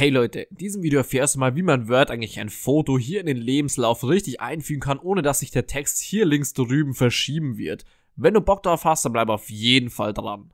Hey Leute, in diesem Video erfährst du mal, wie man Word eigentlich ein Foto hier in den Lebenslauf richtig einfügen kann, ohne dass sich der Text hier links drüben verschieben wird. Wenn du Bock drauf hast, dann bleib auf jeden Fall dran.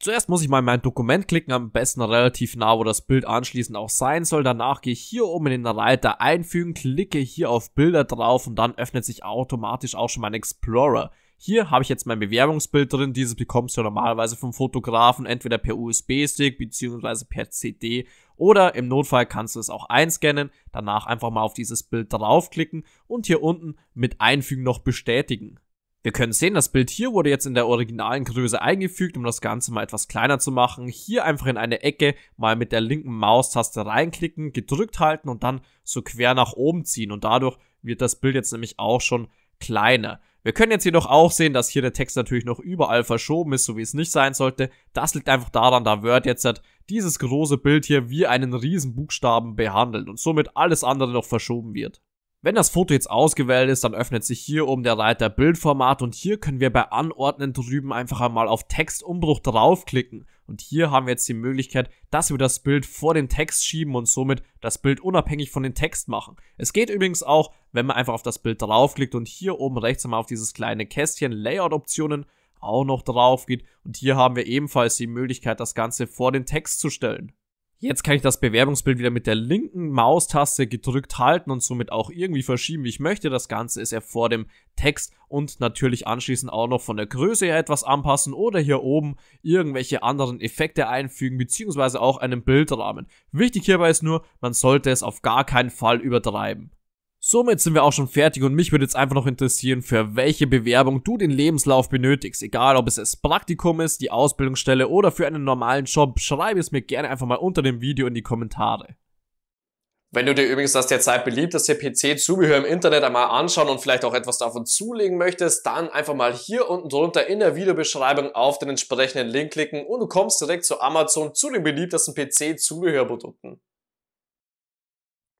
Zuerst muss ich mal in mein Dokument klicken, am besten relativ nah, wo das Bild anschließend auch sein soll. Danach gehe ich hier oben in den Reiter einfügen, klicke hier auf Bilder drauf und dann öffnet sich automatisch auch schon mein Explorer hier habe ich jetzt mein Bewerbungsbild drin, dieses bekommst du normalerweise vom Fotografen, entweder per USB-Stick bzw. per CD oder im Notfall kannst du es auch einscannen, danach einfach mal auf dieses Bild draufklicken und hier unten mit Einfügen noch bestätigen. Wir können sehen, das Bild hier wurde jetzt in der originalen Größe eingefügt, um das Ganze mal etwas kleiner zu machen. Hier einfach in eine Ecke mal mit der linken Maustaste reinklicken, gedrückt halten und dann so quer nach oben ziehen. Und dadurch wird das Bild jetzt nämlich auch schon kleiner. Wir können jetzt jedoch auch sehen, dass hier der Text natürlich noch überall verschoben ist, so wie es nicht sein sollte. Das liegt einfach daran, da Word jetzt hat dieses große Bild hier wie einen riesen Buchstaben behandelt und somit alles andere noch verschoben wird. Wenn das Foto jetzt ausgewählt ist, dann öffnet sich hier oben der Reiter Bildformat und hier können wir bei Anordnen drüben einfach einmal auf Textumbruch draufklicken und hier haben wir jetzt die Möglichkeit, dass wir das Bild vor den Text schieben und somit das Bild unabhängig von dem Text machen. Es geht übrigens auch, wenn man einfach auf das Bild draufklickt und hier oben rechts einmal auf dieses kleine Kästchen Layout-Optionen auch noch drauf geht. Und hier haben wir ebenfalls die Möglichkeit, das Ganze vor den Text zu stellen. Jetzt kann ich das Bewerbungsbild wieder mit der linken Maustaste gedrückt halten und somit auch irgendwie verschieben, wie ich möchte. Das Ganze ist ja vor dem Text und natürlich anschließend auch noch von der Größe her etwas anpassen oder hier oben irgendwelche anderen Effekte einfügen, beziehungsweise auch einen Bildrahmen. Wichtig hierbei ist nur, man sollte es auf gar keinen Fall übertreiben. Somit sind wir auch schon fertig und mich würde jetzt einfach noch interessieren, für welche Bewerbung du den Lebenslauf benötigst. Egal, ob es das Praktikum ist, die Ausbildungsstelle oder für einen normalen Job, schreibe es mir gerne einfach mal unter dem Video in die Kommentare. Wenn du dir übrigens das derzeit beliebteste PC-Zubehör im Internet einmal anschauen und vielleicht auch etwas davon zulegen möchtest, dann einfach mal hier unten drunter in der Videobeschreibung auf den entsprechenden Link klicken und du kommst direkt zu Amazon zu den beliebtesten PC-Zubehörprodukten.